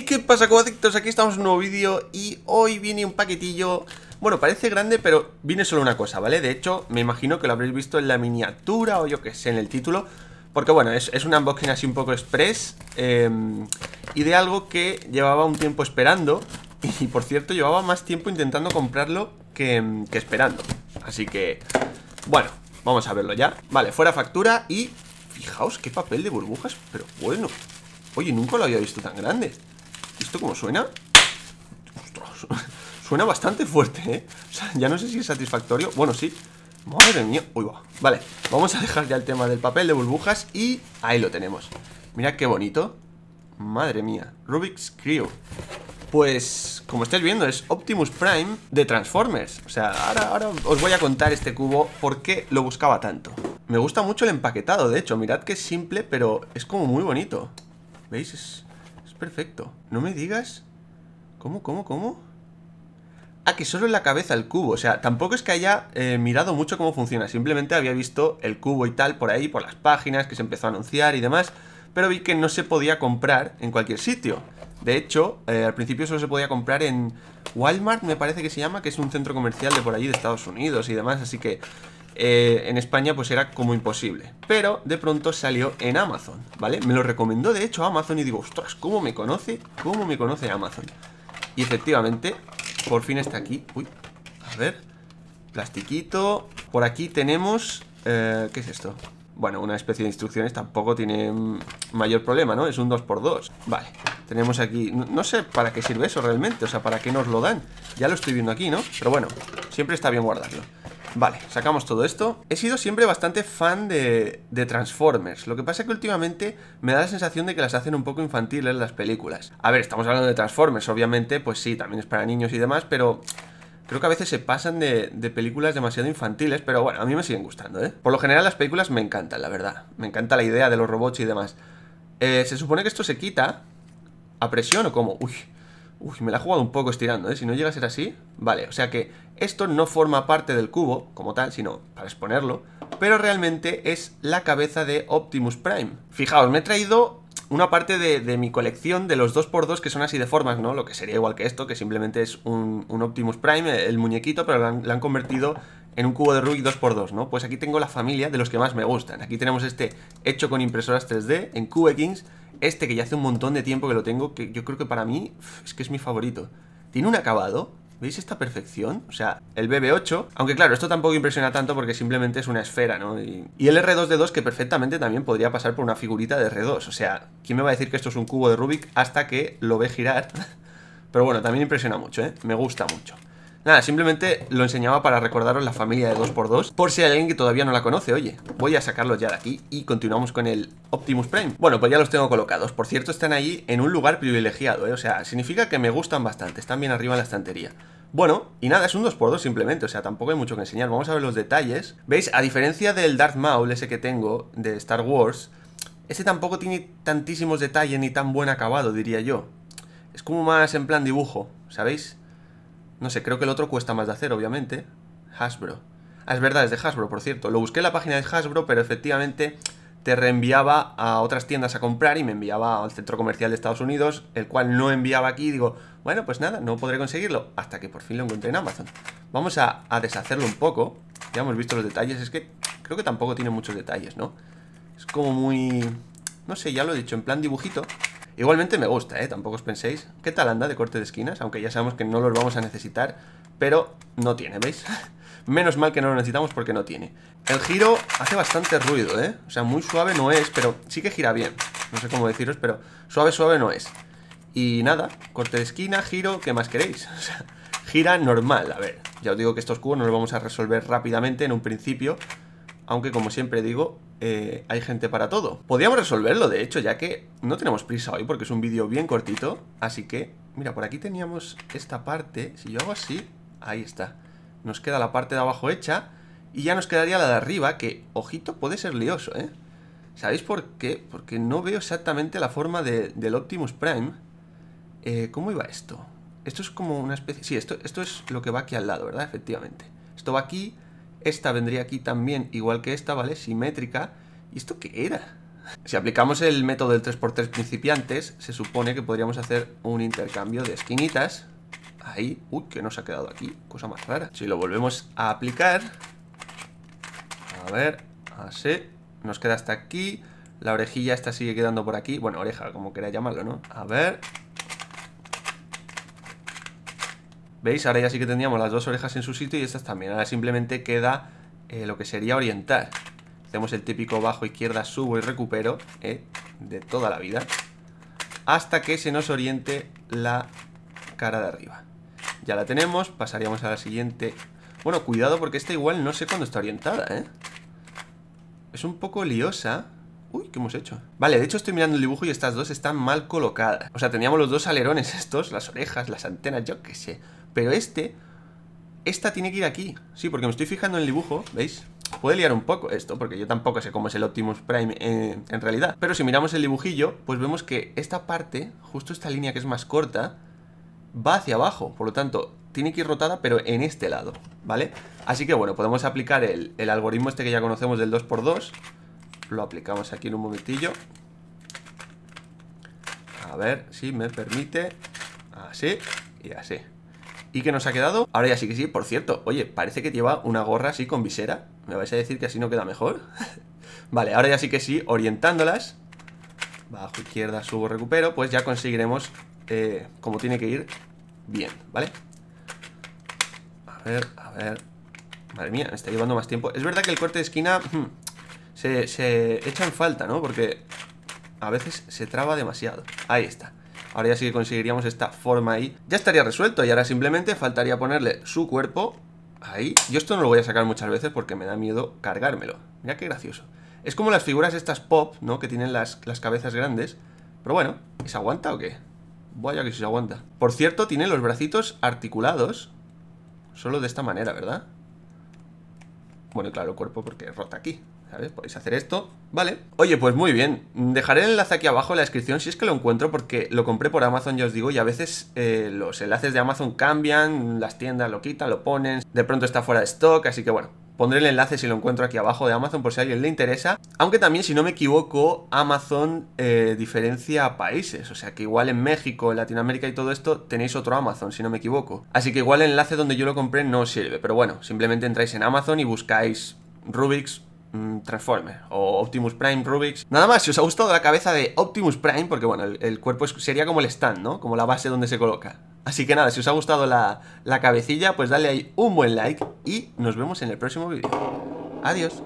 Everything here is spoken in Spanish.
¿qué pasa cobadictos? Aquí estamos en un nuevo vídeo y hoy viene un paquetillo... Bueno, parece grande, pero viene solo una cosa, ¿vale? De hecho, me imagino que lo habréis visto en la miniatura o yo que sé, en el título Porque bueno, es, es un unboxing así un poco express em, Y de algo que llevaba un tiempo esperando Y por cierto, llevaba más tiempo intentando comprarlo que, em, que esperando Así que, bueno, vamos a verlo ya Vale, fuera factura y... Fijaos qué papel de burbujas, pero bueno Oye, nunca lo había visto tan grande ¿Esto cómo suena? suena bastante fuerte, ¿eh? O sea, ya no sé si es satisfactorio. Bueno, sí. Madre mía. Uy, va. Vale, vamos a dejar ya el tema del papel de burbujas y ahí lo tenemos. Mira qué bonito. Madre mía. Rubik's Crew. Pues, como estáis viendo, es Optimus Prime de Transformers. O sea, ahora, ahora os voy a contar este cubo por qué lo buscaba tanto. Me gusta mucho el empaquetado, de hecho. Mirad que es simple, pero es como muy bonito. ¿Veis? Es, perfecto. No me digas... ¿Cómo, cómo, cómo? Ah, que solo en la cabeza el cubo. O sea, tampoco es que haya eh, mirado mucho cómo funciona. Simplemente había visto el cubo y tal por ahí, por las páginas que se empezó a anunciar y demás. Pero vi que no se podía comprar en cualquier sitio. De hecho, eh, al principio solo se podía comprar en Walmart, me parece que se llama, que es un centro comercial de por allí de Estados Unidos y demás. Así que eh, en España pues era como imposible. Pero de pronto salió en Amazon, ¿vale? Me lo recomendó de hecho Amazon y digo, ostras, ¿cómo me conoce? ¿Cómo me conoce Amazon? Y efectivamente, por fin está aquí. Uy, a ver. Plastiquito. Por aquí tenemos... Eh, ¿Qué es esto? Bueno, una especie de instrucciones tampoco tiene mayor problema, ¿no? Es un 2x2. Vale, tenemos aquí... No, no sé para qué sirve eso realmente, o sea, para qué nos lo dan. Ya lo estoy viendo aquí, ¿no? Pero bueno, siempre está bien guardarlo. Vale, sacamos todo esto. He sido siempre bastante fan de, de, Transformers. Lo que pasa es que últimamente me da la sensación de que las hacen un poco infantiles ¿eh? las películas. A ver, estamos hablando de Transformers, obviamente, pues sí, también es para niños y demás, pero creo que a veces se pasan de, películas demasiado infantiles, pero bueno, a mí me siguen gustando, ¿eh? Por lo general las películas me encantan, la verdad. Me encanta la idea de los robots y demás. Eh, se supone que esto se quita a presión o cómo. Uy, Uy, me la he jugado un poco estirando, ¿eh? Si no llega a ser así, vale. O sea que esto no forma parte del cubo como tal, sino para exponerlo, pero realmente es la cabeza de Optimus Prime. Fijaos, me he traído una parte de, mi colección de los 2x2 que son así de formas, ¿no? Lo que sería igual que esto, que simplemente es un, Optimus Prime, el muñequito, pero lo han, convertido en un cubo de Rubik 2x2, ¿no? Pues aquí tengo la familia de los que más me gustan. Aquí tenemos este hecho con impresoras 3D en QE Kings este que ya hace un montón de tiempo que lo tengo, que yo creo que para mí es que es mi favorito. Tiene un acabado ¿Veis esta perfección? O sea, el BB8, aunque claro, esto tampoco impresiona tanto porque simplemente es una esfera, ¿no? Y, el R2D2 que perfectamente también podría pasar por una figurita de R2. O sea, ¿quién me va a decir que esto es un cubo de Rubik hasta que lo ve girar? Pero bueno, también impresiona mucho, ¿eh? Me gusta mucho. Nada, simplemente lo enseñaba para recordaros la familia de 2x2 Por si hay alguien que todavía no la conoce, oye Voy a sacarlos ya de aquí y continuamos con el Optimus Prime Bueno, pues ya los tengo colocados Por cierto, están ahí en un lugar privilegiado, ¿eh? O sea, significa que me gustan bastante Están bien arriba en la estantería bueno, y nada, es un 2x2 simplemente, o sea, tampoco hay mucho que enseñar. Vamos a ver los detalles. ¿Veis? A diferencia del Darth Maul, ese que tengo, de Star Wars, ese tampoco tiene tantísimos detalles ni tan buen acabado, diría yo. Es como más en plan dibujo, ¿sabéis? No sé, creo que el otro cuesta más de hacer, obviamente. Hasbro. Ah, es verdad, es de Hasbro, por cierto. Lo busqué en la página de Hasbro, pero efectivamente te reenviaba a otras tiendas a comprar y me enviaba al centro comercial de Estados Unidos, el cual no enviaba aquí. digo, bueno, pues nada, no podré conseguirlo hasta que por fin lo encontré en Amazon. Vamos a, a deshacerlo un poco. Ya hemos visto los detalles, es que creo que tampoco tiene muchos detalles, ¿no? Es como muy... No sé, ya lo he dicho, en plan dibujito. Igualmente me gusta, ¿eh? Tampoco os penséis. ¿Qué tal anda de corte de esquinas? Aunque ya sabemos que no los vamos a necesitar, pero no tiene, ¿veis? Menos mal que no lo necesitamos porque no tiene. El giro hace bastante ruido, ¿eh? O sea, muy suave no es, pero sí que gira bien. No sé cómo deciros, pero suave, suave no es. Y nada, corte de esquina, giro, ¿qué más queréis? O sea, gira normal. A ver, ya os digo que estos cubos no los vamos a resolver rápidamente en un principio, aunque como siempre digo, eh, hay gente para todo. Podríamos resolverlo, de hecho, ya que no tenemos prisa hoy porque es un vídeo bien cortito, así que, mira, por aquí teníamos esta parte, si yo hago así, ahí está. Nos queda la parte de abajo hecha y ya nos quedaría la de arriba, que, ojito, puede ser lioso, ¿eh? ¿Sabéis por qué? Porque no veo exactamente la forma del Optimus Prime. Eh, ¿Cómo iba esto? Esto es como una especie... Sí, esto, esto es lo que va aquí al lado, ¿verdad? Efectivamente. Esto va aquí esta vendría aquí también, igual que esta, ¿vale? Simétrica. ¿Y esto qué era? Si aplicamos el método del 3x3 principiantes, se supone que podríamos hacer un intercambio de esquinitas. Ahí, uy, que nos ha quedado aquí, cosa más rara. Si lo volvemos a aplicar, a ver, así, nos queda hasta aquí. La orejilla esta sigue quedando por aquí, bueno, oreja, como queráis llamarlo, ¿no? A ver, ¿Veis? Ahora ya sí que tendríamos las dos orejas en su sitio y estas también. Ahora simplemente queda eh, lo que sería orientar. Hacemos el típico bajo izquierda, subo y recupero eh, de toda la vida. Hasta que se nos oriente la cara de arriba. Ya la tenemos, pasaríamos a la siguiente. Bueno, cuidado porque esta igual no sé cuándo está orientada, ¿eh? Es un poco liosa. Uy, ¿qué hemos hecho? Vale, de hecho estoy mirando el dibujo y estas dos están mal colocadas. O sea, teníamos los dos alerones estos, las orejas, las antenas, yo qué sé. Pero este, esta tiene que ir aquí. Sí, porque me estoy fijando en el dibujo, ¿veis? Puede liar un poco esto, porque yo tampoco sé cómo es el Optimus Prime en, realidad. Pero si miramos el dibujillo, pues vemos que esta parte, justo esta línea que es más corta, va hacia abajo. Por lo tanto, tiene que ir rotada, pero en este lado, ¿vale? Así que bueno, podemos aplicar el, el algoritmo este que ya conocemos del 2x2. Lo aplicamos aquí en un momentillo. A ver si me permite. Así y así. ¿Y que nos ha quedado? Ahora ya sí que sí, por cierto. Oye, parece que lleva una gorra así con visera. ¿Me vais a decir que así no queda mejor? vale, ahora ya sí que sí, orientándolas. Bajo, izquierda, subo, recupero. Pues ya conseguiremos eh, como tiene que ir bien, ¿vale? A ver, a ver. Madre mía, me está llevando más tiempo. Es verdad que el corte de esquina hmm, se, se echa en falta, ¿no? Porque a veces se traba demasiado. Ahí está. Ahora ya sí que conseguiríamos esta forma ahí. Ya estaría resuelto y ahora simplemente faltaría ponerle su cuerpo ahí. Yo esto no lo voy a sacar muchas veces porque me da miedo cargármelo. Mira qué gracioso. Es como las figuras estas pop, ¿no? Que tienen las, las cabezas grandes. Pero bueno, ¿se aguanta o qué? Vaya que se aguanta. Por cierto, tiene los bracitos articulados. Solo de esta manera, ¿verdad? Bueno, claro, cuerpo porque rota aquí. ¿sabes? Podéis hacer esto, ¿vale? Oye, pues muy bien, dejaré el enlace aquí abajo en la descripción si es que lo encuentro porque lo compré por Amazon, ya os digo, y a veces eh, los enlaces de Amazon cambian, las tiendas lo quitan, lo ponen, de pronto está fuera de stock, así que bueno, Pondré el enlace si lo encuentro aquí abajo de Amazon por si a alguien le interesa. Aunque también, si no me equivoco, Amazon eh, diferencia países. O sea que igual en México, en Latinoamérica y todo esto tenéis otro Amazon, si no me equivoco. Así que igual el enlace donde yo lo compré no sirve. Pero bueno, simplemente entráis en Amazon y buscáis Rubik's Mm, Transformer o Optimus Prime Rubik's. Nada más, si os ha gustado la cabeza de Optimus Prime, porque bueno, el, cuerpo sería como el stand, ¿no? Como la base donde se coloca. Así que nada, si os ha gustado la, la cabecilla, pues dale ahí un buen like y nos vemos en el próximo vídeo. Adiós.